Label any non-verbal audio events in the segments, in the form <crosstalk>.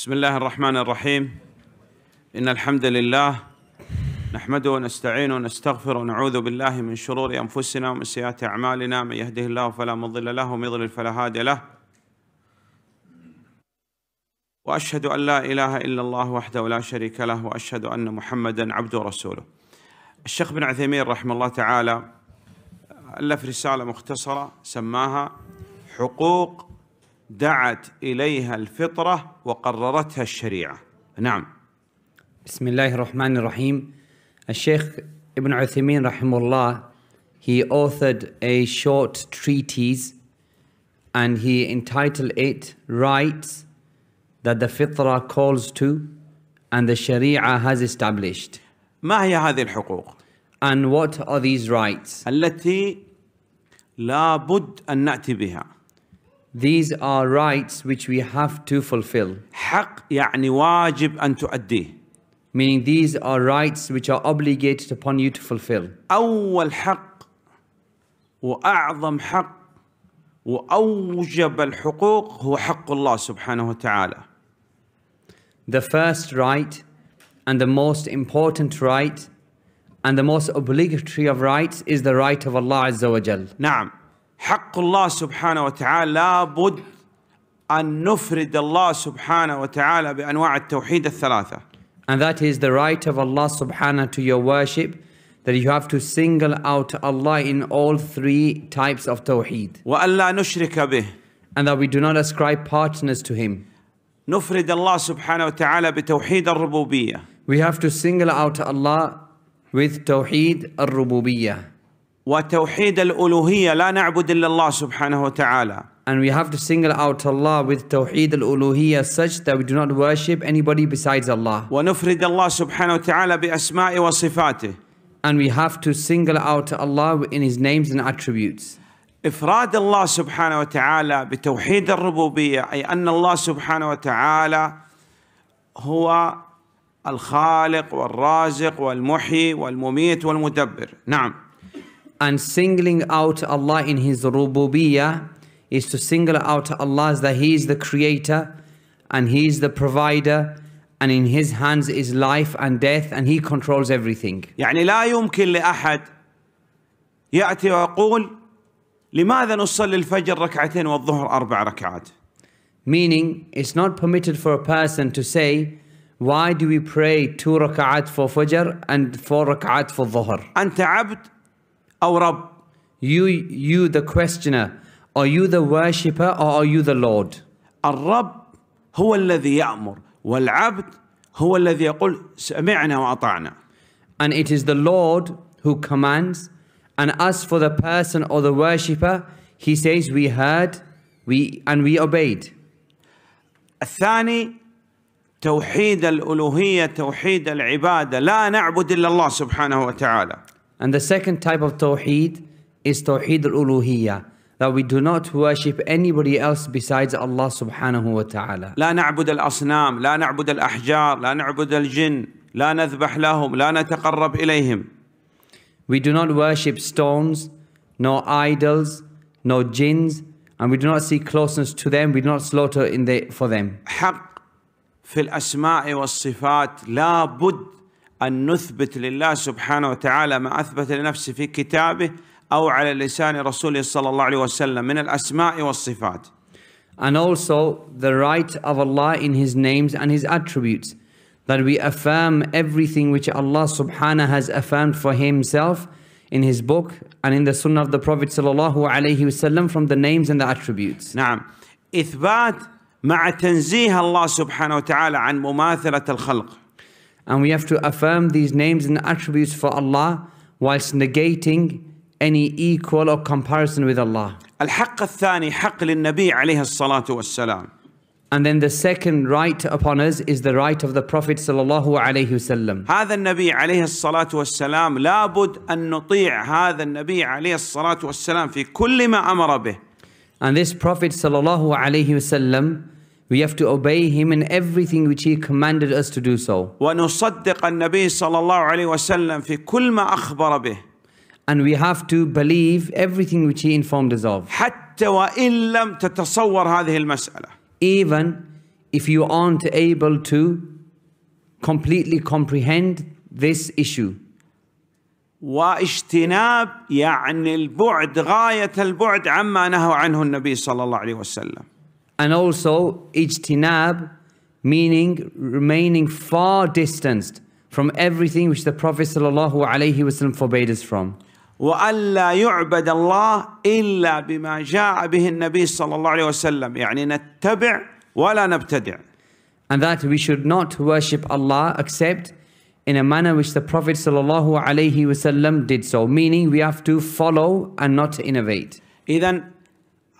بسم الله الرحمن الرحيم إن الحمد لله نحمده ونستعينه ونستغفره ونعوذ بالله من شرور أنفسنا ومن سيئات أعمالنا من يهده الله فلا مضل له ومن يضلل فلا هادي له وأشهد أن لا إله إلا الله وحده لا شريك له وأشهد أن محمدا عبده ورسوله الشيخ بن عثيمين رحمه الله تعالى ألف رسالة مختصرة سماها حقوق دعت اليها الفطره وقررتها الشريعه نعم بسم الله الرحمن الرحيم الشيخ ابن عثيمين رحمه الله he authored a short treatise and he entitled it rights that the fitra calls to and the sharia has established ما هي هذه الحقوق and what are these rights التي لابد ان ناتي بها These are rights which we have to fulfill. حق يعني واجب أن تؤديه. Meaning these are rights which are obligated upon you to fulfill. أول حق وأعظم حق وأوجب الحقوق هو حق الله سبحانه وتعالى. The first right and the most important right and the most obligatory of rights is the right of Allah Azza wa Jal. نعم حق الله سبحانه وتعالى لابد أن نفرد الله سبحانه وتعالى بأنواع التوحيد الثلاثة. And that is the right of Allah subhanahu to your worship that you have to single out Allah in all three types of tawheed. وألا نشرك به. And that we do not ascribe partners to him. نفرد الله سبحانه وتعالى بتوحيد الربوبية. We have to single out Allah with tawheed al-rububiyyah. وتوحيد الألوهية لا نعبد إلا الله سبحانه وتعالى And we have to single out Allah with Tawheed al-Uluhiyya such that we do not worship anybody besides Allah. ونفرد الله سبحانه وتعالى بأسماء وصفاته. And we have to single out Allah in His names and attributes. إفراد الله سبحانه وتعالى بتوحيد الربوبية أي أن الله سبحانه وتعالى هو الخالق والرازق والمحي والمميت والمدبر. نعم. and singling out Allah in His rububiyyah is to single out Allah that He is the creator and He is the provider and in His hands is life and death and He controls everything. يعني لا يمكن لأحد يأتي ويقول لماذا نصلي الفجر ركعتين والظهر أربع ركعات؟ Meaning, it's not permitted for a person to say, why do we pray two rak'at for Fajr and four rak'at for Dhuhr? أنت عبد O you, you the questioner, are you the worshipper or are you the Lord? الرب هو الذي يأمر والعبد هو الذي يقول سمعنا وأطعنا. And it is the Lord who commands and as for the person or the worshipper he says we heard we and we obeyed. الثاني توحيد الألوهية توحيد العبادة لا نعبد إلا الله سبحانه وتعالى. And the second type of tawheed is tawheed al-uluhiyya, that we do not worship anybody else besides Allah subhanahu wa ta'ala. لا نعبد الأصنام لا نعبد الأحجار لا نعبد الجن لا نذبح لهم لا نتقرب إليهم We do not worship stones, nor idols, nor jinns, and we do not seek closeness to them, we do not slaughter in the, for them. حق في الأسماء والصفات لا بد أن نثبت لله سبحانه وتعالى ما أثبت لنفسه في كتابه أو على لسان رسوله صلى الله عليه وسلم من الأسماء والصفات. And also the right of Allah in His names and His attributes, that we affirm everything which Allah subhanahu has affirmed for Himself in His book and in the Sunnah of the Prophet صلى الله عليه وسلم from the names and the attributes. نعم إثبات مع تنزيه الله سبحانه وتعالى عن مماثلة الخلق. And we have to affirm these names and attributes for Allah whilst negating any equal or comparison with Allah. And then the second right upon us is the right of the Prophet sallallahu alaihi wasallam. هذا النبي عليه الصلاة والسلام لابد أن نطيع هذا النبي عليه الصلاة والسلام في كل ما أمر به. And this Prophet sallallahu alaihi wasallam we have to obey him in everything which he commanded us to do so. ونصدق النبي صلى الله عليه وسلم في كل ما أخبر به. And we have to believe everything which he informed us of. حتى وإن لم تتصور هذه المسألة. Even if you aren't able to completely comprehend this issue. واجتناب يعني البعد غاية البعد عما نهى عنه النبي صلى الله عليه وسلم and also ijtinab, meaning remaining far distanced from everything which the Prophet ﷺ forbade us from. وألا يعبد الله إلا بما جاء به النبي صلى الله عليه وسلم يعني نتبع ولا نبتدع And that we should not worship Allah except in a manner which the Prophet sallallahu alaihi wasallam did so meaning we have to follow and not innovate إذن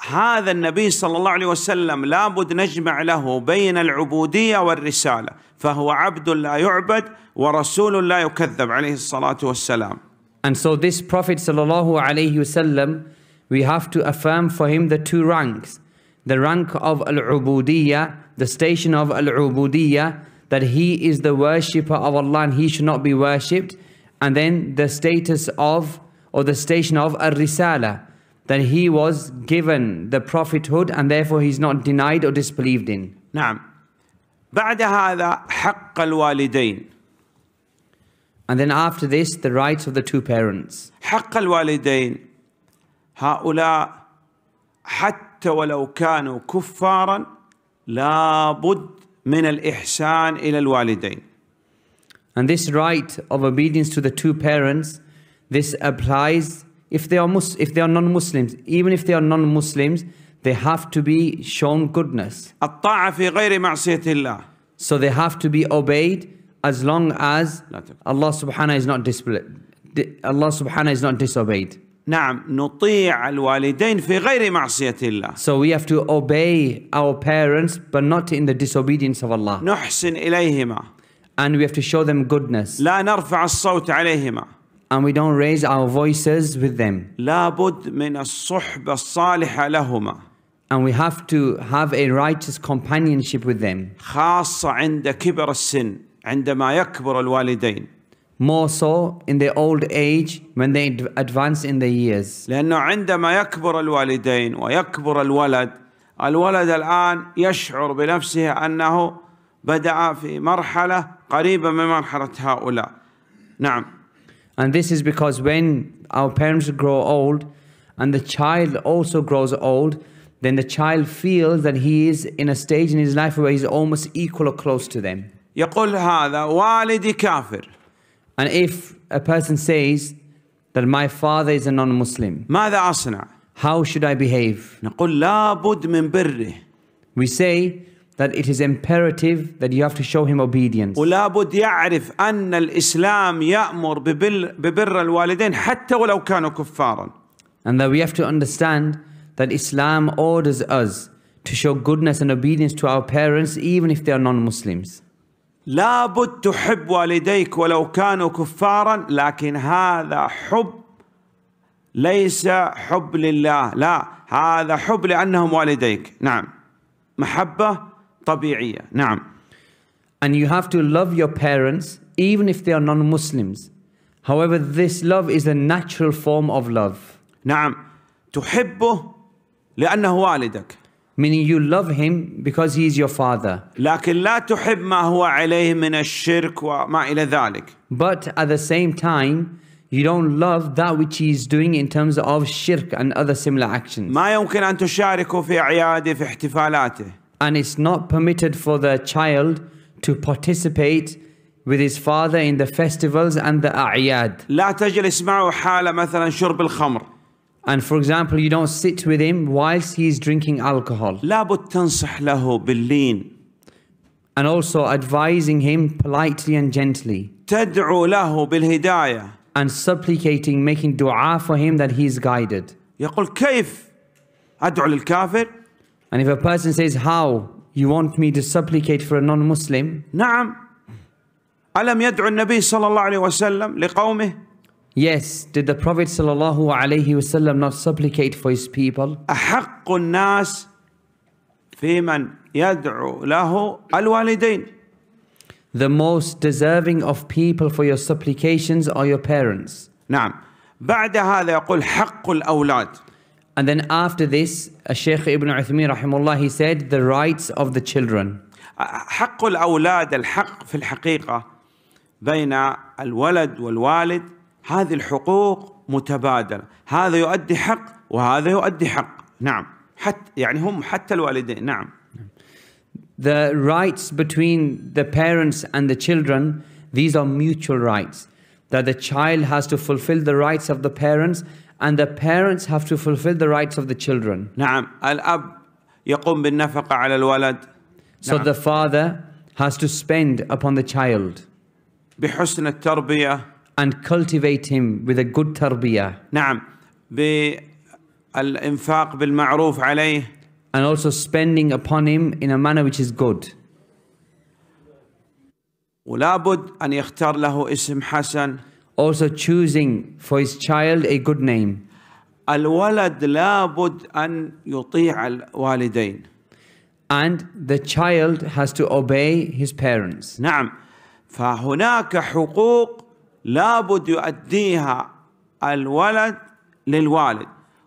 هذا النبي صلى الله عليه وسلم لابد نجمع له بين العبوديه والرساله فهو عبد لا يعبد ورسول لا يكذب عليه الصلاه والسلام And so this Prophet صلى الله عليه وسلم we have to affirm for him the two ranks the rank of al-ubudiyya the station of al-ubudiyya that he is the worshipper of Allah and he should not be worshipped and then the status of or the station of al that he was given the prophethood and therefore he's not denied or disbelieved in. نعم. بعد هذا حق الوالدين. And then after this, the rights of the two parents. حق الوالدين هؤلاء حتى ولو كانوا كفارا لابد من الإحسان إلى الوالدين. And this right of obedience to the two parents, this applies if they are Mus- if they are non-Muslims, even if they are non-Muslims, they have to be shown goodness. So they have to be obeyed as long as Allah subhanahu is not Allah subhanahu is not disobeyed. نعم نطيع الوالدين في غير معصية الله. So we have to obey our parents but not in the disobedience of Allah. نحسن إليهما. And we have to show them goodness. لا نرفع الصوت عليهما. and we don't raise our voices with them. لابد من الصحبة الصالحة لهما. And we have to have a righteous companionship with them. خاصة عند كبر السن عندما يكبر الوالدين. More so in the old age when they advance in their years. لأنه عندما يكبر الوالدين ويكبر الولد الولد الآن يشعر بنفسه أنه بدأ في مرحلة قريبة من مرحلة هؤلاء. نعم. And this is because when our parents grow old and the child also grows old, then the child feels that he is in a stage in his life where he's almost equal or close to them. يقول هذا كافر. And if a person says that my father is a non-Muslim. ماذا أصنع؟ How should I behave? نقول من بره. We say that it is imperative that you have to show him obedience. ولا يعرف أن الإسلام يأمر ببر, الوالدين حتى ولو كانوا كفارا. And that we have to understand that Islam orders us to show goodness and obedience to our parents even if they are non-Muslims. لا بد تحب والديك ولو كانوا كفارا لكن هذا حب ليس حب لله لا هذا حب لأنهم والديك نعم محبة طبيعية نعم And you have to love your parents even if they are non-Muslims. However, this love is a natural form of love. نعم تحبه لأنه والدك. Meaning you love him because he is your father. لكن لا تحب ما هو عليه من الشرك وما إلى ذلك. But at the same time, you don't love that which he is doing in terms of shirk and other similar actions. ما يمكن أن تشاركه في أعياده في احتفالاته and it's not permitted for the child to participate with his father in the festivals and the a'yad. لا تجلس معه حال مثلا شرب الخمر. And for example, you don't sit with him whilst he is drinking alcohol. لابد تنصح له باللين. And also advising him politely and gently. تدعو له بالهداية. And supplicating, making dua for him that he is guided. يقول كيف أدعو للكافر؟ and if a person says, how? You want me to supplicate for a non-Muslim? نعم ألم يدعو النبي صلى الله عليه وسلم لقومه Yes, did the Prophet sallallahu alaihi wasallam not supplicate for his people? أحق الناس في من يدعو له الوالدين The most deserving of people for your supplications are your parents. نعم بعد هذا يقول حق الأولاد and then after this, Sheikh Ibn Uthmi rahimullah, he said the rights of the children. حق الأولاد الحق في الحقيقة بين الولد والوالد هذه الحقوق متبادلة هذا يؤدي حق وهذا يؤدي حق نعم حتى يعني هم حتى الوالدين نعم The rights between the parents and the children these are mutual rights that the child has to fulfill the rights of the parents and the parents have to fulfill the rights of the children. نعم So the father has to spend upon the child. And cultivate him with a good tarbiyah نعم And also spending upon him in a manner which is good. أن يختار له اسم حسن also choosing for his child a good name. And the child has to obey his parents. نعم. فهناك حقوق لابد يؤديها الولد للوالد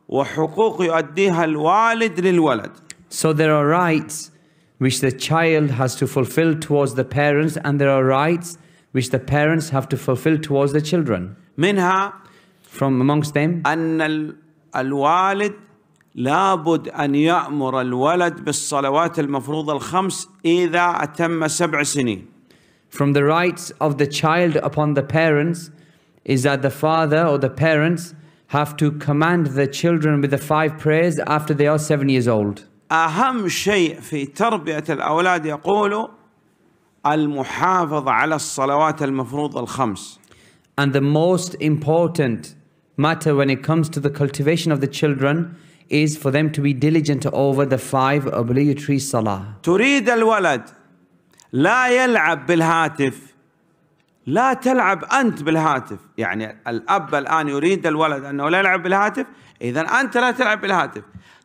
وحقوق يؤديها الوالد للولد. So there are rights which the child has to fulfill towards the parents and there are rights which the parents have to fulfill towards the children. منها from amongst them أن الوالد لابد أن يأمر الولد بالصلوات المفروضة الخمس إذا أتم سبع سنين. From the rights of the child upon the parents is that the father or the parents have to command the children with the five prayers after they are seven years old. أهم شيء في تربية الأولاد يقولوا المحافظة على الصلوات المفروضة الخمس. And the most important matter when it comes to the cultivation of the children is for them to be diligent over the five obligatory salah. تريد الولد لا يلعب بالهاتف لا تلعب أنت بالهاتف يعني الأب الآن يريد الولد أنه لا يلعب بالهاتف إذا أنت لا تلعب بالهاتف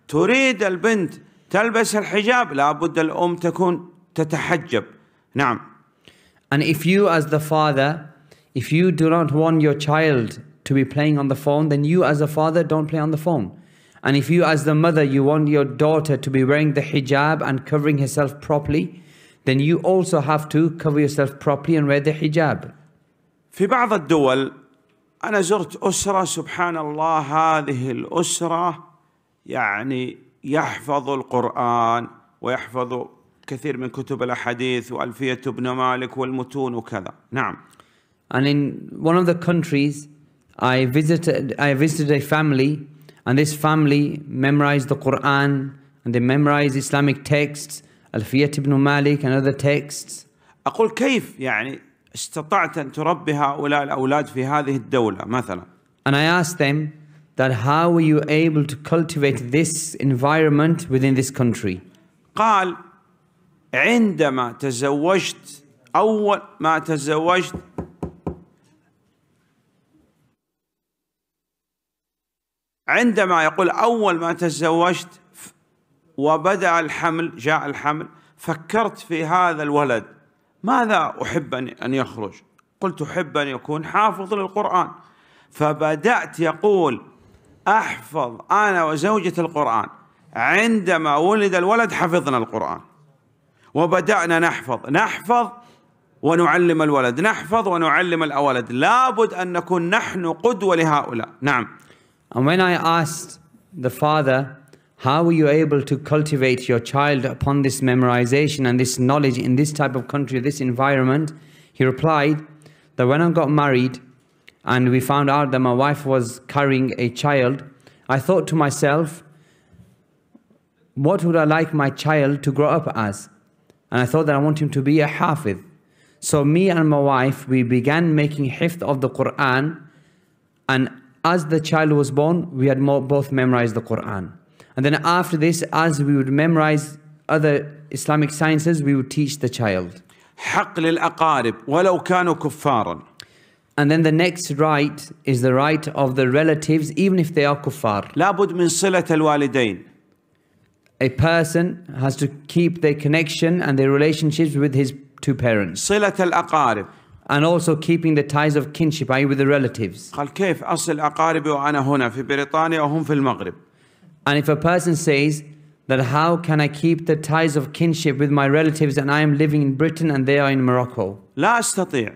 تريد البنت تلبس الحجاب لابد الأم تكون تتحجب Naam. And if you as the father, if you do not want your child to be playing on the phone, then you as a father don't play on the phone. And if you as the mother, you want your daughter to be wearing the hijab and covering herself properly, then you also have to cover yourself properly and wear the hijab. في بعض الدول أنا زرت أسرة سبحان الله هذه الأسرة يعني يحفظ القرآن ويحفظ كثير من كتب الأحاديث وألفية ابن مالك والمتون وكذا نعم And in one of the countries I visited I visited a family and this family memorized the Quran and they memorized Islamic texts الفيه ibn مالك and other texts أقول كيف يعني استطعت أن تربي هؤلاء الأولاد في هذه الدولة مثلا And I asked them that how were you able to cultivate this environment within this country قال عندما تزوجت أول ما تزوجت عندما يقول أول ما تزوجت وبدأ الحمل جاء الحمل فكرت في هذا الولد ماذا أحب أن يخرج قلت أحب أن يكون حافظ للقرآن فبدأت يقول أحفظ أنا وزوجة القرآن عندما ولد الولد حفظنا القرآن وبدأنا نحفظ نحفظ ونعلم الولد نحفظ ونعلم لابد أن نكون نحن قدوة لهؤلاء نعم And when I asked the father how were you able to cultivate your child upon this memorization and this knowledge in this type of country this environment he replied that when I got married and we found out that my wife was carrying a child I thought to myself what would I like my child to grow up as and I thought that I want him to be a hafid. So me and my wife, we began making hifd of the Quran. And as the child was born, we had both memorized the Quran. And then after this, as we would memorize other Islamic sciences, we would teach the child. حق للأقارب ولو كانوا كفارا. And then the next right is the right of the relatives, even if they are kuffar. لابد من صلة الوالدين a person has to keep their connection and their relationships with his two parents. صلة الأقارب. And also keeping the ties of kinship, i.e. with the relatives. قال كيف أصل أقاربي وأنا هنا في بريطانيا وهم في المغرب. And if a person says that how can I keep the ties of kinship with my relatives and I am living in Britain and they are in Morocco? لا أستطيع.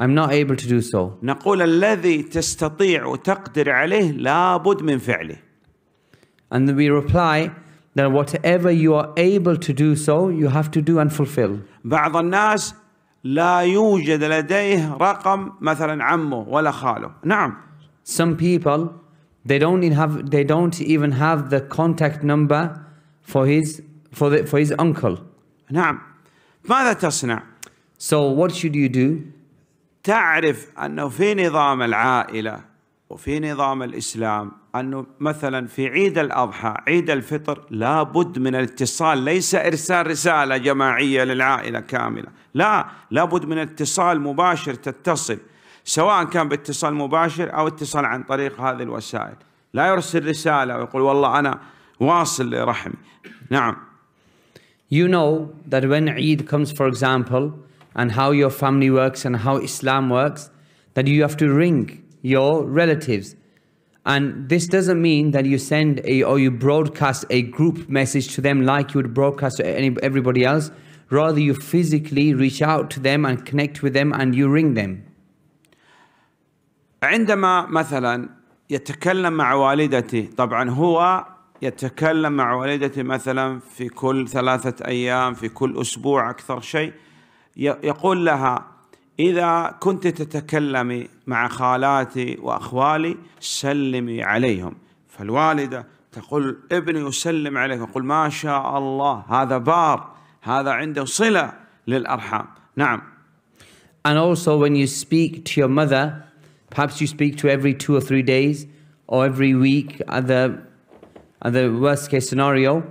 I'm not able to do so. نقول الذي تستطيع وتقدر عليه لابد من فعله. And we reply then whatever you are able to do so you have to do and fulfill بعض الناس لا يوجد لديه رقم مثلا عمه ولا خاله نعم some people they don't even have they don't even have the contact number for his for the, for his uncle نعم ماذا تصنع so what should you do تعرف انه في نظام العائله وفي نظام الاسلام أنه مثلا في عيد الأضحى عيد الفطر لابد من الاتصال ليس إرسال رسالة جماعية للعائلة كاملة لا لابد من اتصال مباشر تتصل سواء كان باتصال مباشر أو اتصال عن طريق هذه الوسائل لا يرسل رسالة ويقول والله أنا واصل لرحمي نعم You know that when Eid comes for example and how your family works and how Islam works that you have to ring your relatives And this doesn't mean that you send a or you broadcast a group message to them like you would broadcast to any, everybody else. Rather, you physically reach out to them and connect with them and you ring them. عندما مثلا يتكلم مع والدتي طبعا هو يتكلم مع والدتي مثلا في كل ثلاثة أيام في كل أسبوع أكثر شيء يقول لها إذا كنت تتكلمي مع خالاتي وأخوالي سلمي عليهم فالوالدة تقول ابني يسلم عليك يقول ما شاء الله هذا بار هذا عنده صلة للأرحام نعم And also when you speak to your mother perhaps you speak to every two or three days or every week at the, at the worst case scenario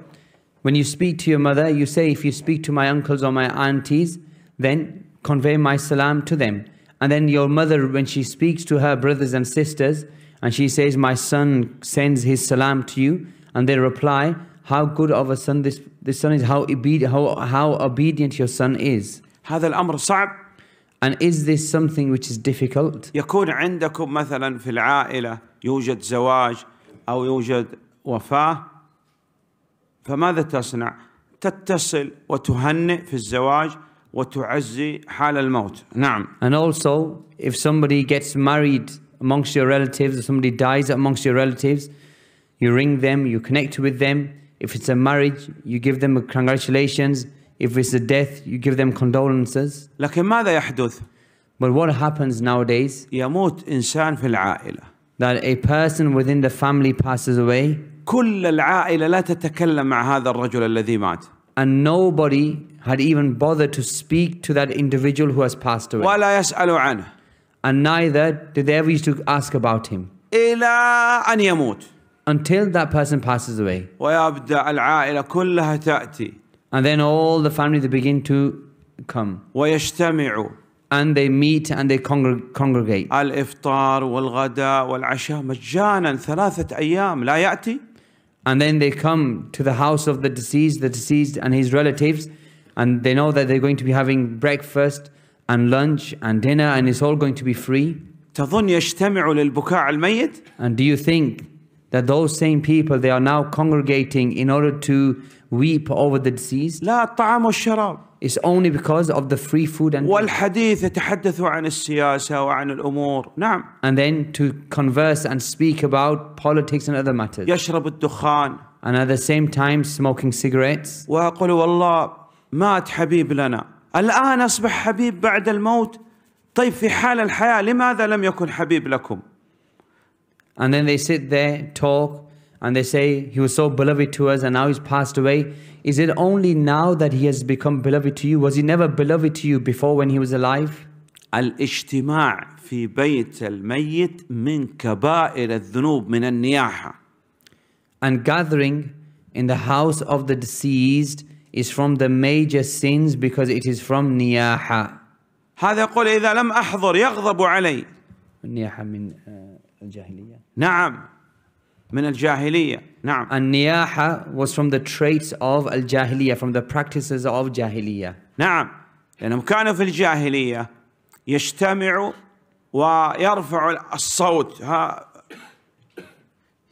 when you speak to your mother you say if you speak to my uncles or my aunties then convey my salam to them. And then your mother, when she speaks to her brothers and sisters, and she says, My son sends his salam to you, and they reply, How good of a son this, this son is, how, obedient, how, how obedient your son is. هذا الأمر صعب. And is this something which is difficult? يكون عندكم مثلا في العائلة يوجد زواج أو يوجد وفاة فماذا تصنع؟ تتصل وتهنئ في الزواج وتعزي حال الموت نعم And also if somebody gets married amongst your relatives or somebody dies amongst your relatives you ring them you connect with them if it's a marriage you give them a congratulations if it's a death you give them condolences لكن ماذا يحدث But what happens nowadays يموت إنسان في العائلة that a person within the family passes away كل العائلة لا تتكلم مع هذا الرجل الذي مات and nobody had even bothered to speak to that individual who has passed away. ولا يسأل عنه. And neither did they ever used to ask about him. إلى أن يموت. Until that person passes away. ويبدأ العائلة كلها تأتي. And then all the family they begin to come. ويجتمعوا. And they meet and they congreg congregate. الإفطار والغداء والعشاء مجانا ثلاثة أيام لا يأتي and then they come to the house of the deceased, the deceased and his relatives, and they know that they're going to be having breakfast and lunch and dinner, and it's all going to be free. And do you think that those same people they are now congregating in order to weep over the deceased. لا الطعام والشراب. It's only because of the free food and والحديث يتحدث عن السياسة وعن الأمور. نعم. And then to converse and speak about politics and other matters. يشرب الدخان. And at the same time smoking cigarettes. وأقول والله مات حبيب لنا. الآن أصبح حبيب بعد الموت. طيب في حال الحياة لماذا لم يكن حبيب لكم؟ And then they sit there, talk, and they say he was so beloved to us and now he's passed away is it only now that he has become beloved to you was he never beloved to you before when he was alive الاجتماع في بيت الميت من كبائر الذنوب من النياحة and gathering in the house of the deceased is from the major sins because it is from نياحة هذا يقول إذا لم أحضر يغضب علي النياحة من الجاهلية نعم من الجاهلية نعم النياحة was from the traits of الجاهلية from the practices of جاهلية نعم لأنهم كانوا في الجاهلية يجتمعوا ويرفعوا الصوت ها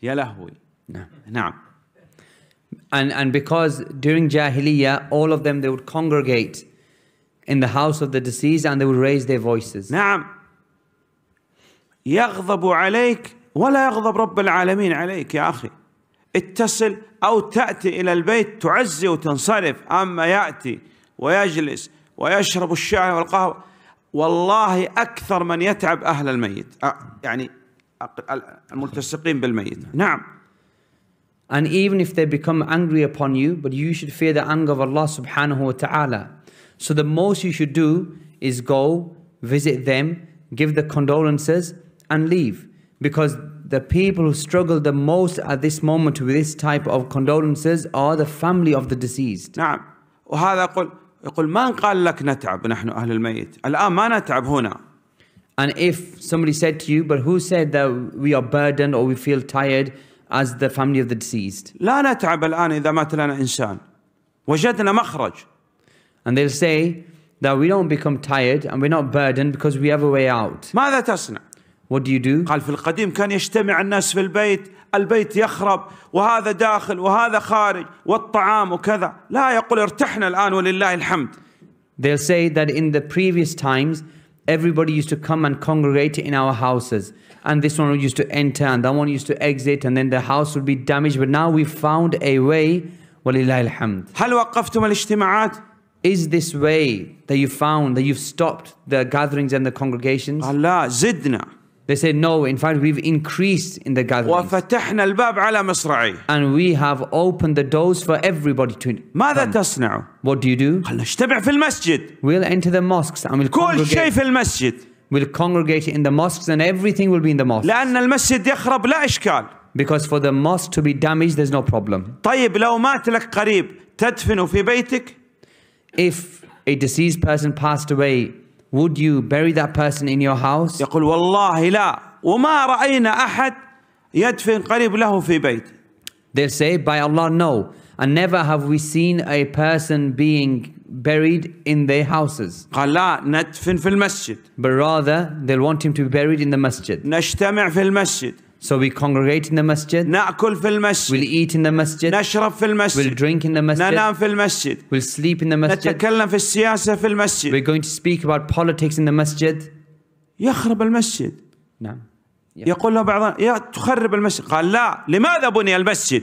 يا لهوي نعم نعم and and because during Jahiliyyah all of them they would congregate in the house of the deceased and they would raise their voices نعم يغضب عليك ولا يغضب رب العالمين عليك يا أخي اتصل أو تأتي إلى البيت تعزي وتنصرف أما يأتي ويجلس ويشرب الشاي والقهوة والله أكثر من يتعب أهل الميت يعني الملتصقين بالميت نعم And even if they become angry upon you, but you should fear the anger of Allah subhanahu wa ta'ala. So the most you should do is go, visit them, give the condolences and leave. because the people who struggle the most at this moment with this type of condolences are the family of the deceased. نعم وهذا قل يقول من قال لك نتعب نحن أهل الميت الآن ما نتعب هنا. And if somebody said to you, but who said that we are burdened or we feel tired as the family of the deceased? لا نتعب الآن إذا مات لنا إنسان وجدنا مخرج. And they'll say that we don't become tired and we're not burdened because we have a way out. ماذا تصنع؟ what do you do? قال في القديم كان يجتمع الناس في البيت البيت يخرب وهذا داخل وهذا خارج والطعام وكذا لا يقول ارتحنا الآن ولله الحمد They'll say that in the previous times everybody used to come and congregate in our houses and this one used to enter and that one used to exit and then the house would be damaged but now we found a way ولله الحمد هل وقفتم الاجتماعات Is this way that you found that you've stopped the gatherings and the congregations? Allah zidna they said, no, in fact, we've increased in the gatherings. And we have opened the doors for everybody to ماذا تصنع? What do you do? We'll enter the mosques and we'll كل We'll congregate in the mosques and everything will be in the mosques. Because for the mosque to be damaged, there's no problem. If a deceased person passed away would you bury that person in your house? يقول والله لا وما رأينا أحد يدفن قريب له في They say by Allah no and never have we seen a person being buried in their houses. قال لا ندفن في المسجد. But rather they'll want him to be buried in the masjid. نجتمع في المسجد. So we congregate in the masjid. نأكل في المسجد. We'll eat in the masjid. نشرب في المسجد. We'll drink in the masjid. ننام في المسجد. We'll sleep in the masjid. نتكلم في السياسة في المسجد. We're going to speak about politics in the masjid. يخرب المسجد. نعم. يقول له بعض يا تخرب المسجد قال لا لماذا بني المسجد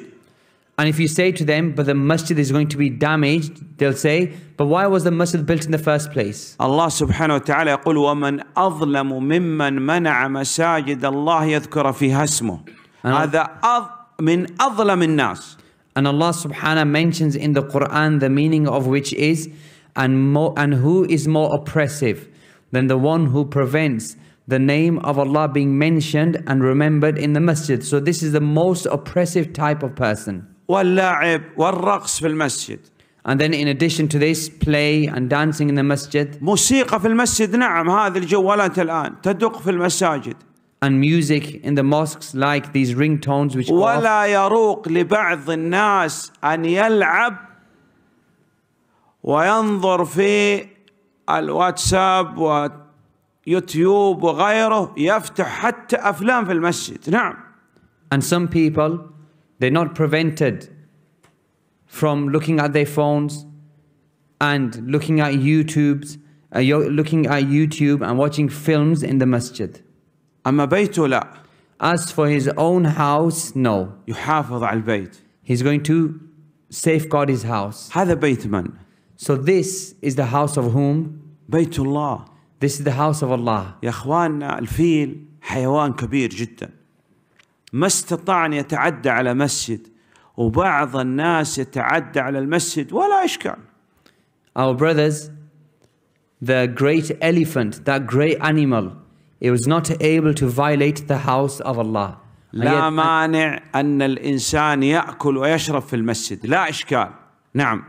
And if you say to them, but the masjid is going to be damaged, they'll say, but why was the masjid built in the first place? Allah subhanahu wa ta'ala يقول ومن أظلم ممن منع مساجد الله يذكر فيها اسمه هذا أظ من أظلم الناس And Allah subhanahu mentions in the Quran the meaning of which is and, more, and who is more oppressive than the one who prevents the name of Allah being mentioned and remembered in the masjid. So this is the most oppressive type of person. واللعب والرقص في المسجد And then in addition to this, play and dancing in the masjid. موسيقى في المسجد نعم هذه الجوالات الآن تدق في المساجد. And music in the mosques like these ringtones which ولا off. يروق لبعض الناس أن يلعب وينظر في الواتساب ويوتيوب وغيره يفتح حتى أفلام في المسجد نعم. And some people They're not prevented from looking at their phones and looking at YouTube's, uh, looking at YouTube and watching films in the masjid. أما بيته As for his own house, no. يحافظ على البيت. He's going to safeguard his house. هذا بيت So this is the house of whom? بيت This is the house of Allah. يا اخواننا الفيل حيوان كبير جدا. ما استطاع أن يتعدى على مسجد وبعض الناس يتعدى على المسجد ولا إشكال Our brothers the great elephant that great animal it was not able to violate the house of Allah لا مانع أن الإنسان يأكل ويشرب في المسجد لا إشكال نعم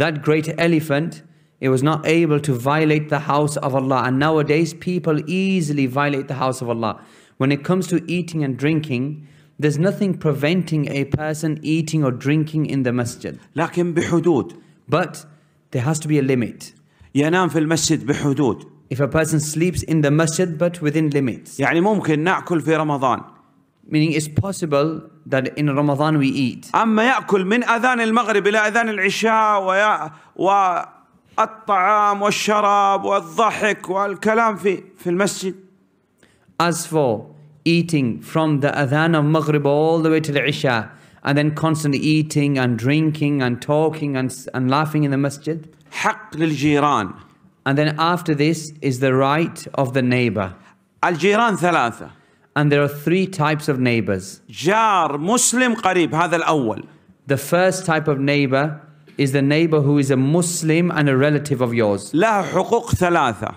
That great elephant it was not able to violate the house of Allah and nowadays people easily violate the house of Allah When it comes to eating and drinking, there's nothing preventing a person eating or drinking in the masjid. لكن بحدود. But there has to be a limit. ينام في المسجد بحدود. If a person sleeps in the masjid but within limits. يعني ممكن نأكل في رمضان. Meaning it's possible that in Ramadan we eat. أما يأكل من أذان المغرب إلى أذان العشاء ويا و الطعام والشراب والضحك والكلام في في المسجد. As for eating from the adhan of Maghrib all the way to the Isha, and then constantly eating and drinking and talking and, and laughing in the masjid. حق للجيران. And then after this is the right of the neighbor. الجيران ثلاثة. And there are three types of neighbors. جار مسلم قريب هذا الأول. The first type of neighbor is the neighbor who is a Muslim and a relative of yours. له حقوق ثلاثة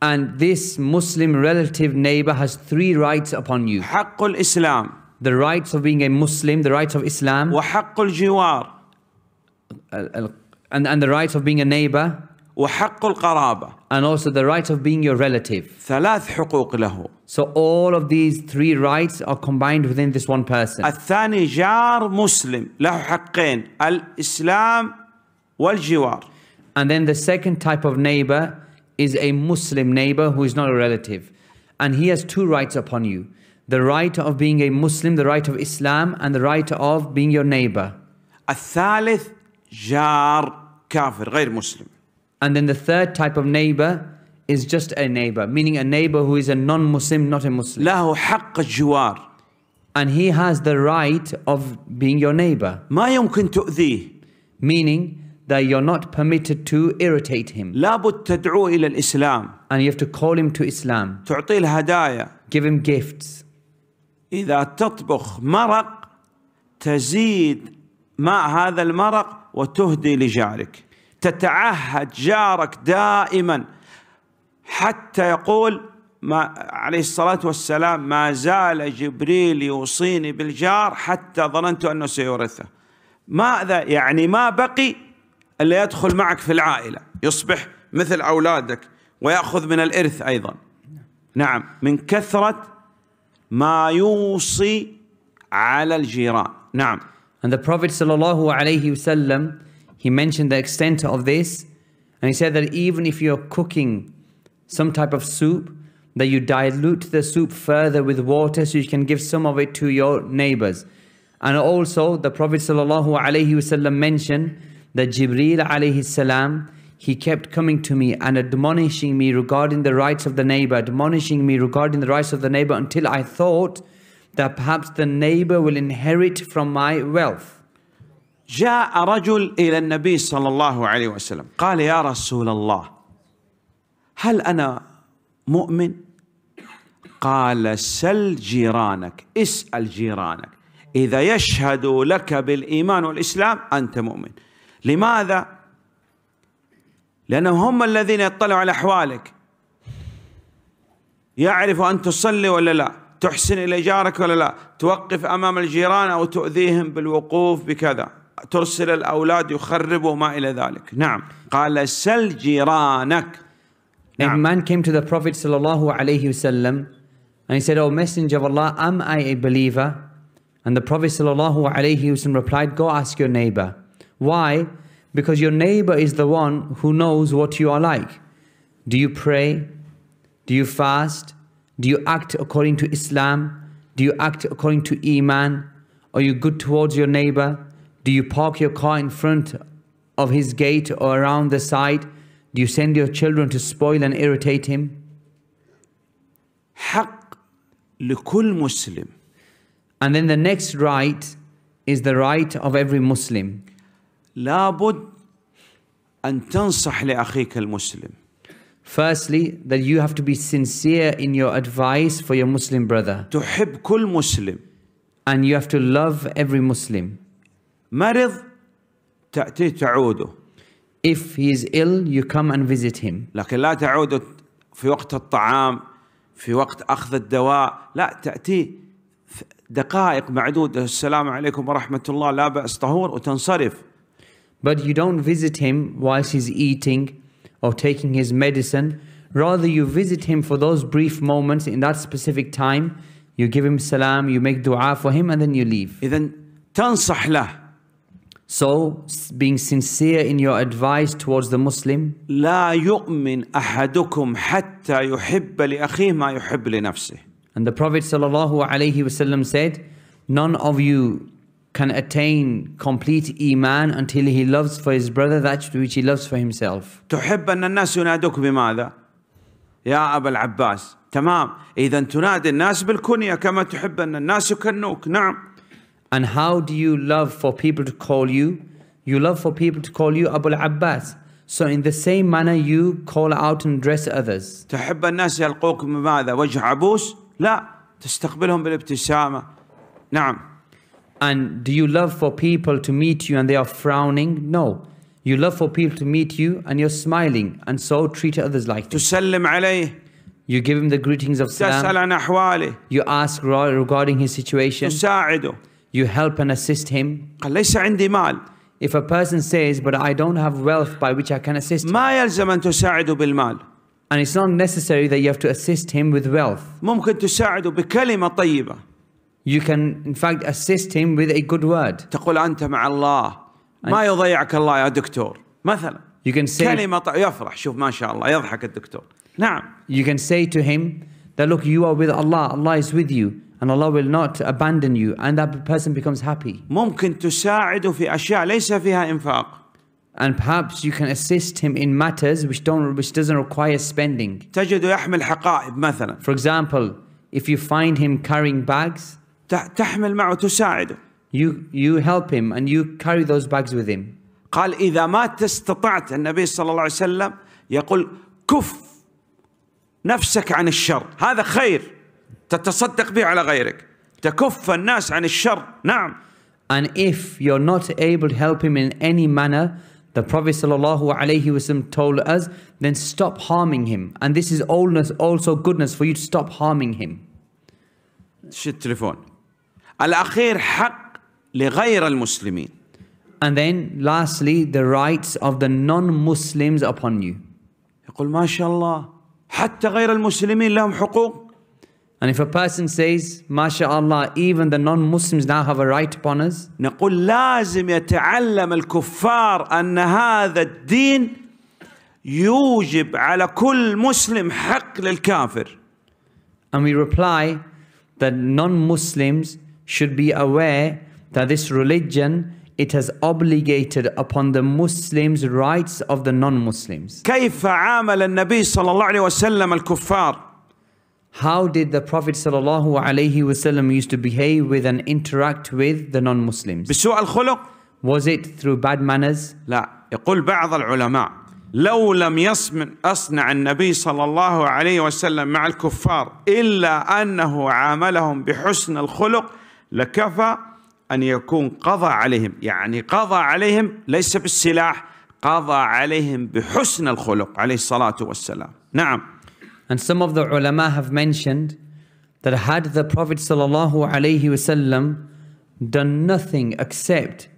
and this Muslim relative neighbor has three rights upon you. حق الإسلام. The rights of being a Muslim, the rights of Islam. وحق الجوار. And, and the rights of being a neighbor. وحق القرابة. And also the right of being your relative. ثلاث حقوق له. So all of these three rights are combined within this one person. الثاني جار مسلم له حقين الإسلام والجوار. And then the second type of neighbor is a Muslim neighbor who is not a relative. And he has two rights upon you. The right of being a Muslim, the right of Islam, and the right of being your neighbor. جار كافر غير مسلم. And then the third type of neighbor is just a neighbor, meaning a neighbor who is a non-Muslim, not a Muslim. له حق And he has the right of being your neighbor. ما يمكن تؤذيه. Meaning that you're not permitted to irritate him. لابد تدعوه إلى الإسلام. And you have to call him to Islam. تعطيه الهدايا. Give him gifts. إذا تطبخ مرق تزيد ماء هذا المرق وتهدي لجارك. تتعهد جارك دائما حتى يقول ما عليه الصلاة والسلام ما زال جبريل يوصيني بالجار حتى ظننت أنه سيورثه ماذا يعني ما بقي اللي يدخل معك في العائلة يصبح مثل أولادك ويأخذ من الإرث أيضا نعم من كثرة ما يوصي على الجيران نعم And the Prophet sallallahu alayhi wasallam he mentioned the extent of this and he said that even if you're cooking some type of soup that you dilute the soup further with water so you can give some of it to your neighbors. And also the Prophet sallallahu alayhi wasallam mentioned that Jibreel alayhi salam, he kept coming to me and admonishing me regarding the rights of the neighbor, admonishing me regarding the rights of the neighbor until I thought that perhaps the neighbor will inherit from my wealth. جاء رجل إلى النبي صلى الله عليه وسلم قال يا رسول الله هل أنا مؤمن؟ قال سل جيرانك اسأل جيرانك إذا يشهدوا لك بالإيمان والإسلام أنت مؤمن لماذا؟ لأنهم هم الذين يطلعوا على أحوالك يعرفوا أن تصلي ولا لا تحسن إلى جارك ولا لا توقف أمام الجيران أو تؤذيهم بالوقوف بكذا ترسل الأولاد يخربوا ما إلى ذلك نعم قال سل جيرانك نعم. A man came to the Prophet sallallahu عليه وسلم and he said, "O Messenger of Allah, am I a believer?" And the Prophet sallallahu عليه وسلم replied, "Go ask your neighbor." Why? Because your neighbor is the one who knows what you are like. Do you pray? Do you fast? Do you act according to Islam? Do you act according to Iman? Are you good towards your neighbor? Do you park your car in front of his gate or around the side? Do you send your children to spoil and irritate him? حق لكل مسلم. And then the next right is the right of every Muslim. لابد أن تنصح لأخيك المسلم. Firstly, that you have to be sincere in your advice for your Muslim brother. تحب كل مسلم. And you have to love every Muslim. مرض تأتي تعوده. If he is ill, you come and visit him. لكن لا تعوده في وقت الطعام، في وقت أخذ الدواء، لا تأتي دقائق معدودة السلام عليكم ورحمة الله لا بأس طهور وتنصرف. But you don't visit him whilst he's eating or taking his medicine. Rather, you visit him for those brief moments in that specific time. You give him salam, you make dua for him, and then you leave. So, being sincere in your advice towards the Muslim. لا يؤمن أحدكم حتى يحب لأخيه ما يحب لنفسه. And the Prophet ﷺ said, none of you can attain complete iman until he loves for his brother that which he loves for himself. تحب أن الناس ينادوك بماذا؟ يا أبا العباس تمام إذا تنادي الناس بالكنية كما تحب أن الناس يكنوك نعم. And how do you love for people to call you? You love for people to call you Abu al-Abbas. So in the same manner you call out and dress others. تحب الناس يلقوك بماذا؟ وجه عبوس؟ لا تستقبلهم بالابتسامة. نعم. And do you love for people to meet you and they are frowning? No. You love for people to meet you and you're smiling and so treat others like this. You give him the greetings of salam. You ask regarding his situation. You help and assist him. If a person says, but I don't have wealth by which I can assist him. And it's not necessary that you have to assist him with wealth. You can in fact assist him with a good word. تقول أنت مع الله ما يضيعك الله يا دكتور مثلا. You can say كلمة يفرح شوف ما شاء الله يضحك الدكتور. نعم. You can say to him that look you are with Allah, Allah is with you and Allah will not abandon you and that person becomes happy. ممكن تساعده في أشياء ليس فيها إنفاق. and perhaps you can assist him in matters which don't which doesn't require spending. تجده يحمل حقائب مثلا. For example, if you find him carrying bags تحمل معه تساعده you you help him and you carry those bags with him قال إذا ما استطعت النبي صلى الله عليه وسلم يقول كف نفسك عن الشر هذا خير تتصدق به على غيرك تكف الناس عن الشر نعم and if you're not able to help him in any manner the prophet صلى الله عليه وسلم told us then stop harming him and this is also goodness for you to stop harming him شو التليفون الأخير حق لغير المسلمين. And then lastly the rights of the non-Muslims upon you. يقول ما شاء الله حتى غير المسلمين لهم حقوق. And if a person says, ما شاء الله even the non-Muslims now have a right upon us, نقول لازم يتعلم الكفار أن هذا الدين يوجب على كل مسلم حق للكافر. And we reply that non-Muslims should be aware that this religion it has obligated upon the Muslims rights of the non-Muslims. كيف عامل النبي صلى الله عليه وسلم الكفار? How did the Prophet صلى الله عليه وسلم used to behave with and interact with the non-Muslims? بسوء الخلق? Was it through bad manners? لا يقول بعض العلماء لو لم يصنع أصنع النبي صلى الله عليه وسلم مع الكفار إلا أنه عاملهم بحسن الخلق لكفى أن يكون قضى عليهم يعني قضى عليهم ليس بالسلاح قضى عليهم بحسن الخلق عليه الصلاة والسلام نعم And some of the ulama have mentioned that had the Prophet sallallahu wasallam done nothing except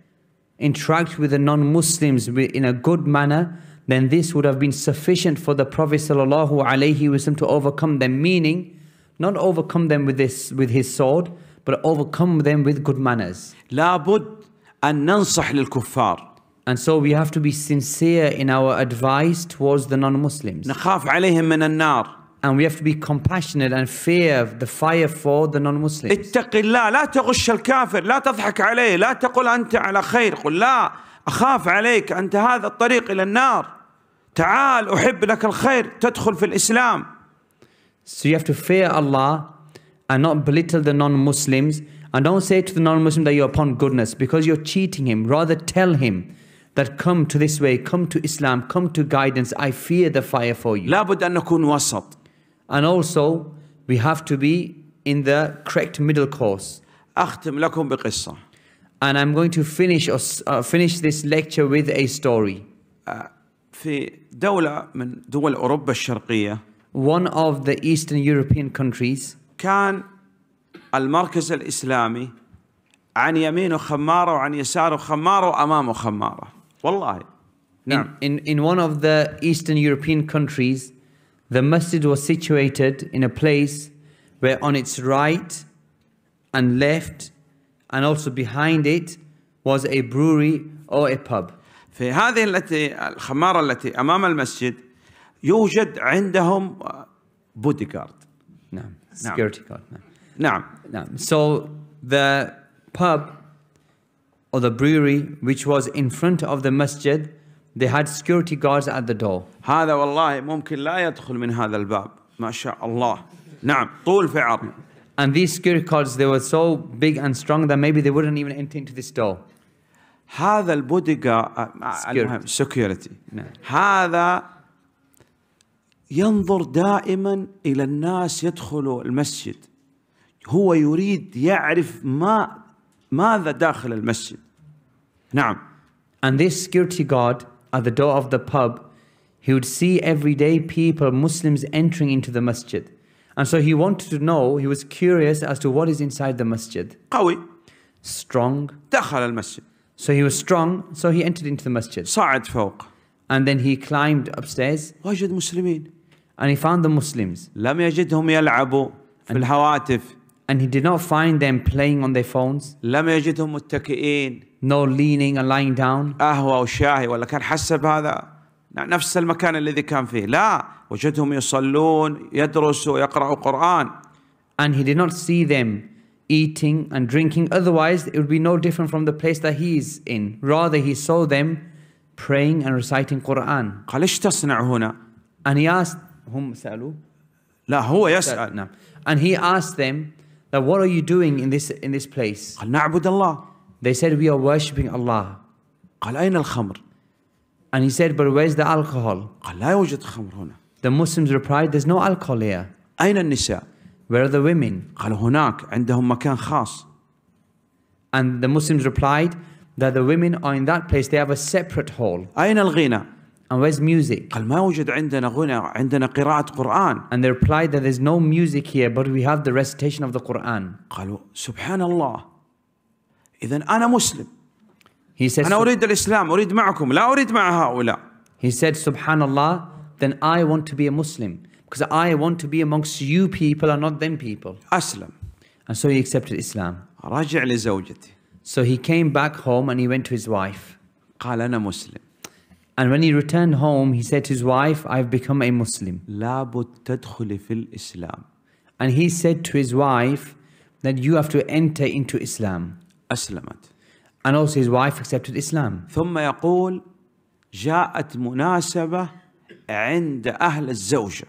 interact with the non-Muslims in a good manner, then this would have been sufficient for the Prophet sallallahu wasallam to overcome them. Meaning, not overcome them with this with his sword, but overcome them with good manners. لابد أن ننصح للكفار. And so we have to be sincere in our advice towards the non-Muslims. نخاف عليهم من النار. And we have to be compassionate and fear the fire for the non-Muslims. اتق الله لا تغش الكافر لا تضحك عليه لا تقل أنت على خير قل لا أخاف عليك أنت هذا الطريق إلى النار تعال أحب لك الخير تدخل في الإسلام. So you have to fear Allah and not belittle the non Muslims. And don't say to the non Muslim that you're upon goodness because you're cheating him. Rather, tell him that come to this way, come to Islam, come to guidance. I fear the fire for you. And also, we have to be in the correct middle course. And I'm going to finish, uh, finish this lecture with a story. Uh, One of the Eastern European countries. كان المركز الإسلامي عن يمينه خمارة وعن يساره خمارة وأمامه خمارة والله نعم in, in, in one of the Eastern European countries the masjid was situated in a place where on its right and left and also behind it was a brewery or a pub في هذه التي الخمارة التي أمام المسجد يوجد عندهم بوديغارد نعم security guard. No, no. So the pub or the brewery which was in front of the masjid they had security guards at the door هذا والله ممكن لا يدخل من هذا الباب ما شاء الله نعم طول في عرض and these security guards they were so big and strong that maybe they wouldn't even enter into this door هذا البوديغا security. security. نعم. هذا ينظر دائما الى الناس يدخلوا المسجد هو يريد يعرف ما ماذا داخل المسجد نعم and this security guard at the door of the pub he would see everyday people muslims entering into the masjid and so he wanted to know he was curious as to what is inside the masjid قوي strong دخل المسجد so he was strong so he entered into the masjid صعد فوق and then he climbed upstairs وجد مسلمين And he found the Muslims. لم يجدهم يلعبوا في الهواتف. And he did not find them playing on their phones. لم يجدهم متكئين. No leaning and lying down. قهوة أو شاي ولا كان حسب هذا نفس المكان الذي كان فيه لا وجدهم يصلون يدرسوا يقرأوا القرآن. And he did not see them eating and drinking. Otherwise, it would be no different from the place that he is in. Rather, he saw them praying and reciting Quran. قال ايش تصنع هنا؟ And he asked, هم سألوه لا هو يسأل نعم and he asked them that what are you doing in this in this place قال نعبد الله they said we are worshiping Allah قال أين الخمر and he said but where's the alcohol قال لا يوجد خمر هنا the Muslims replied there's no alcohol here أين النساء where are the women قال هناك عندهم مكان خاص and the Muslims replied that the women are in that place they have a separate hall أين الغنى and where's music? قال ما يوجد عندنا غنى عندنا قراءة قرآن. And they replied that there's no music here but we have the recitation of the Quran. قالوا سبحان الله إذا أنا مسلم. He says أنا أريد الإسلام أريد معكم لا أريد مع هؤلاء. He said subhanallah then I want to be a Muslim because I want to be amongst you people and not them people. أسلم. And so he accepted Islam. رجع لزوجته. So he came back home and he went to his wife. قال أنا مسلم. And when he returned home, he said to his wife, I've become a Muslim. تدخل في الإسلام. And he said to his wife that you have to enter into Islam. أسلمت. And also his wife accepted Islam. ثم يقول جاءت مناسبة عند أهل الزوجة.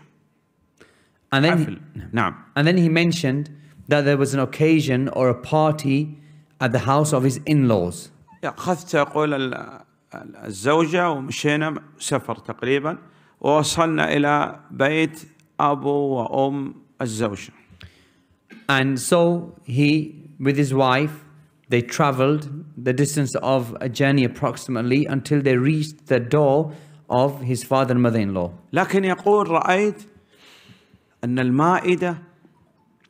And then, he, نعم. and then he mentioned that there was an occasion or a party at the house of his in-laws. أخذت يقول الزوجة ومشينا سفر تقريبا ووصلنا إلى بيت أبو وأم الزوجة And so he with his wife they traveled the distance of a journey approximately until they reached the door of his father and mother-in-law. لكن يقول رأيت أن المائدة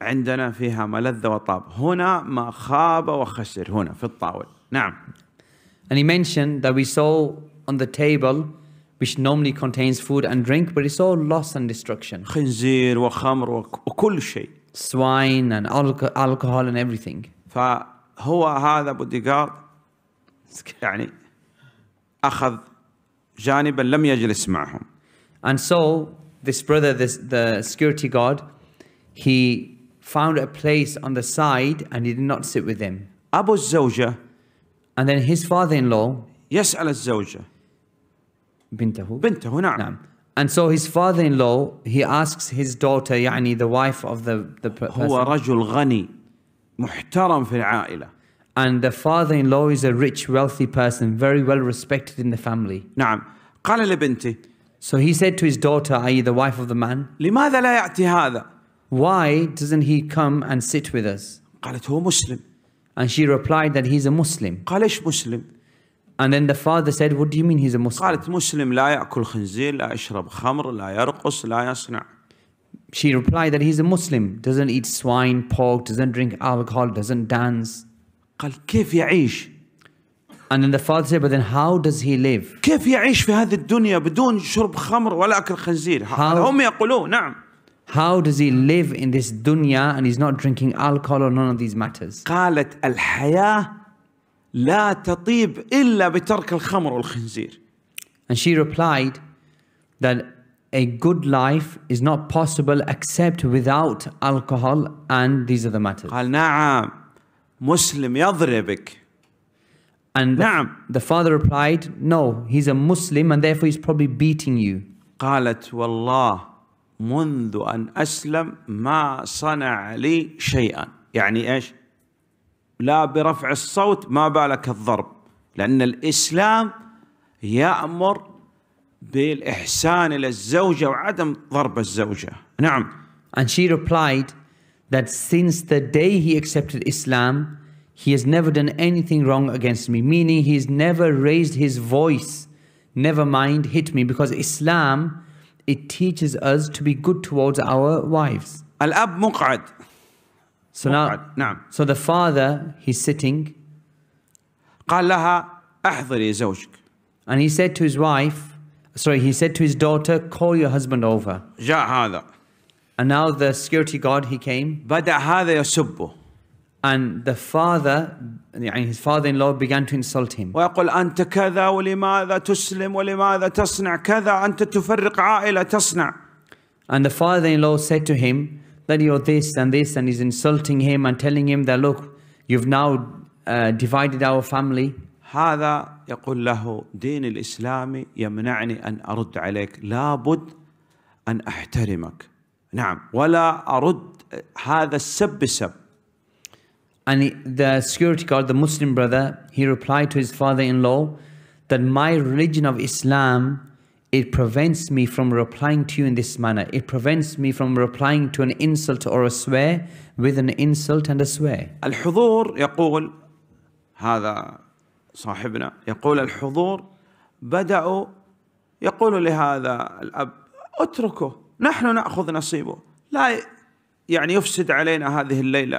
عندنا فيها ملذة وطاب هنا ما خاب وخسر هنا في الطاول نعم And he mentioned that we saw on the table which normally contains food and drink, but it's all loss and destruction. خنزير وكل شيء. Swine and alcohol and everything. فهو هذا بوديغارد يعني أخذ جانبا لم يجلس معهم. And so this brother, this the security guard, he found a place on the side and he did not sit with them. أبو الزوجة and then his father-in-law يسأل الزوجة بنته بنته نعم نعم And so his father-in-law he asks his daughter يعني the wife of the the person هو رجل غني محترم في العائلة And the father-in-law is a rich wealthy person very well respected in the family نعم قال لبنته So he said to his daughter i.e. the wife of the man لماذا لا يأتي هذا Why doesn't he come and sit with us قالت هو مسلم and she replied that he's a Muslim. قال ايش مسلم؟ And then the father said, what do you mean he's a Muslim? قالت مسلم لا يأكل خنزير لا يشرب خمر لا يرقص لا يصنع. She replied that he's a Muslim, doesn't eat swine, pork, doesn't drink alcohol, doesn't dance. قال كيف يعيش؟ And then the father said, but then how does he live? كيف يعيش في هذه الدنيا بدون شرب خمر ولا أكل خنزير؟ هم يقولون نعم. How does he live in this dunya and he's not drinking alcohol or none of these matters? قالت الحياة لا تطيب إلا بترك الخمر والخنزير. And she replied that a good life is not possible except without alcohol and these are the matters. قال نعم مسلم يضربك. And نعم. the father replied, no, he's a Muslim and therefore he's probably beating you. قالت والله منذ أن أسلم ما صنع لي شيئا يعني إيش لا برفع الصوت ما بالك الضرب لأن الإسلام يأمر بالإحسان إلى الزوجة وعدم ضرب الزوجة نعم And she replied that since the day he accepted Islam he has never done anything wrong against me meaning he's never raised his voice never mind hit me because Islam it teaches us to be good towards our wives. الأب مقعد. So مقعد. now, نعم. So the father, he's sitting. قال لها أحضري زوجك. And he said to his wife, sorry, he said to his daughter, call your husband over. جاء هذا. And now the security guard, he came. بدأ هذا يسبه and the father يعني his father-in-law began to insult him ويقول أنت كذا ولماذا تسلم ولماذا تصنع كذا أنت تفرق عائلة تصنع and the father-in-law said to him that you're this and this and he's insulting him and telling him that look you've now uh, divided our family هذا يقول له دين الإسلام يمنعني أن أرد عليك لابد أن أحترمك نعم ولا أرد هذا السب بسب and the security guard, the Muslim brother, he replied to his father-in-law that my religion of Islam, it prevents me from replying to you in this manner. It prevents me from replying to an insult or a swear with an insult and a swear. الحضور يقول هذا صاحبنا يقول الحضور بدأوا يقول لهذا الأب اتركه نحن نأخذ نصيبه لا يعني يفسد علينا هذه الليلة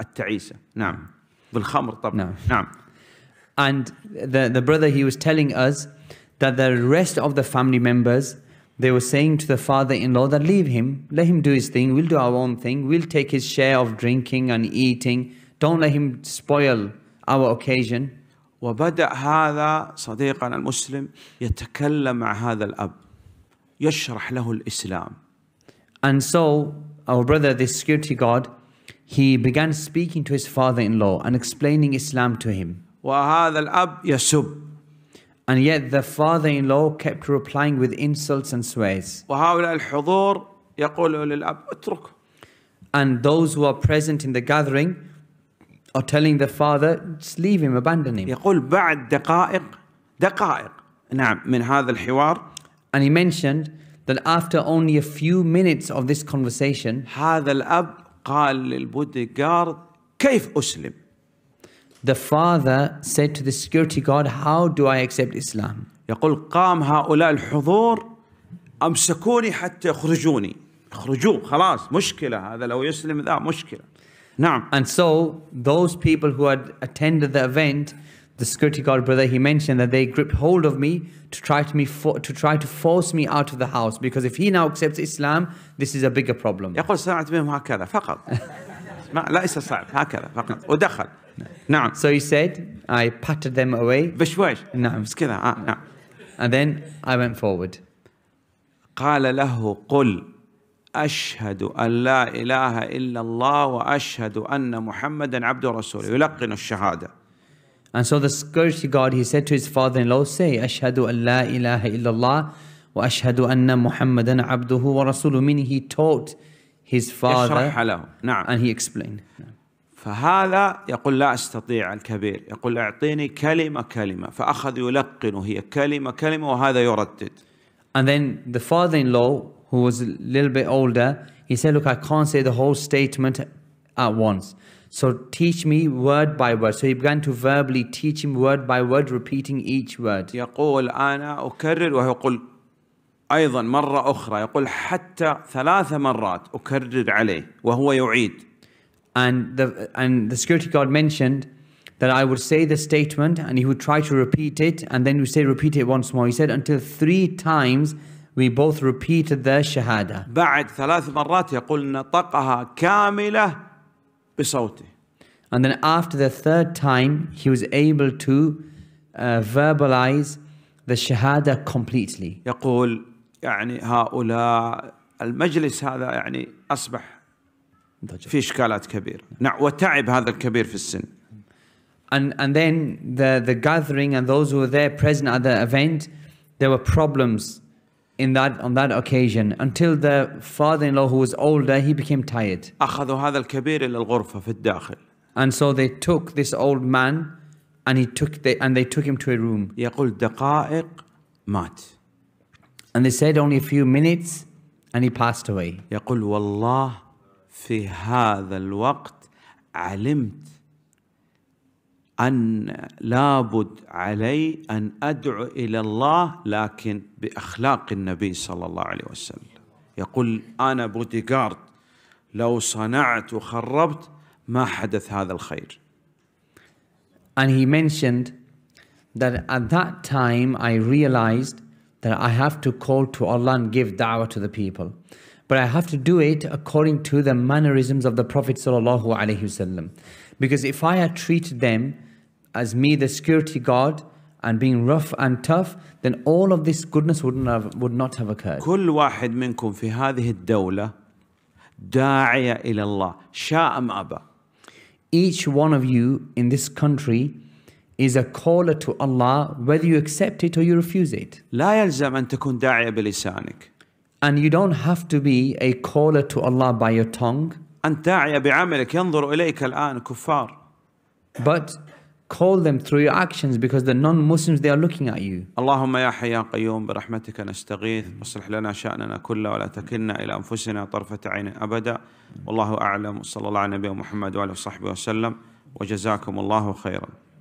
التعيسة نعم بالخمر طبعا نعم, نعم. And the, the brother he was telling us that the rest of the family members they were saying to the father-in-law that leave him, let him do his thing, we'll do our own thing, we'll take his share of drinking and eating, don't let him spoil our occasion. وبدأ هذا صديقنا المسلم يتكلم مع هذا الأب يشرح له الإسلام. And so our brother, the security guard, he began speaking to his father-in-law and explaining Islam to him. And yet the father-in-law kept replying with insults and swears. And those who are present in the gathering are telling the father, just leave him, abandon him. And he mentioned that after only a few minutes of this conversation The father said to the security guard, how do I accept Islam? يقول قام هؤلاء الحضور أمسكوني حتى يخرجوني يخرجوه خلاص مشكلة هذا لو يسلم ذا مشكلة نعم And so those people who had attended the event the security guard brother, he mentioned that they gripped hold of me to try to, me to try to force me out of the house because if he now accepts Islam, this is a bigger problem. <laughs> So he said, I patted them away. بشويش. And then I went forward. أشهد أن لا إله إلا الله وأشهد أن محمدا عبد رسوله يلقن الشهادة. And so the scourged God, he said to his father-in-law, Say, Ashhadu an la ilaha illallah wa ashhadu anna Muhammadan abduhu wa rasuluhu. Meaning he taught his father and he explained. فهذا يقول لا استطيع الكبير يقول اعطيني كلمه كلمه فاخذ يلقن هي كلمه كلمه وهذا يردد and then the father-in-law who was a little bit older he said look i can't say the whole statement at once so teach me word by word. So he began to verbally teach him word by word, repeating each word. يقول أنا أكرر وهو أيضا مرة أخرى يقول حتى ثلاث مرات أكرر عليه وهو يعيد. And the and the security guard mentioned that I would say the statement and he would try to repeat it and then we say repeat it once more. He said until three times we both repeated the shahada. بعد ثلاث مرات يقول نطقها كاملة بصوته. And then after the third time, he was able to uh, verbalize the shahada completely. يقول يعني هؤلاء المجلس هذا يعني أصبح في إشكالات كبيرة وتعب هذا الكبير في السن. And, and then the, the gathering and those who were there present at the event, there were problems in that on that occasion until the father-in-law who was older he became tired. أخذوا هذا الكبير إلى الغرفة في الداخل. And so they took this old man and he took the, and they took him to a room. يقول دقائق مات. And they said only a few minutes and he passed away. يقول والله في هذا الوقت علمت أن لابد علي أن أدعو إلى الله لكن بأخلاق النبي صلى الله عليه وسلم يقول أنا بوديغارد لو صنعت وخربت ما حدث هذا الخير And he mentioned that at that time I realized that I have to call to Allah and give da'wah to the people. But I have to do it according to the mannerisms of the Prophet sallallahu alaihi wasallam. Because if I had treated them as me, the security guard, and being rough and tough, then all of this goodness would not have, would not have occurred. كل واحد منكم في هذه الدولة داعية إلى الله شاء أم أبى. Each one of you in this country is a caller to Allah whether you accept it or you refuse it. لا يلزم أن تكون داعية بلسانك. And you don't have to be a caller to Allah by your tongue. أنت داعية بعملك ينظر إليك الآن كفار. But call them through your actions because the non-Muslims they are looking at you. اللهم يا حي يا قيوم برحمتك نستغيث واصلح لنا شأننا كله ولا تكلنا إلى أنفسنا طرفة عين أبدا والله أعلم صلى الله على نبينا محمد وآله وصحبه وسلم وجزاكم الله خيرا.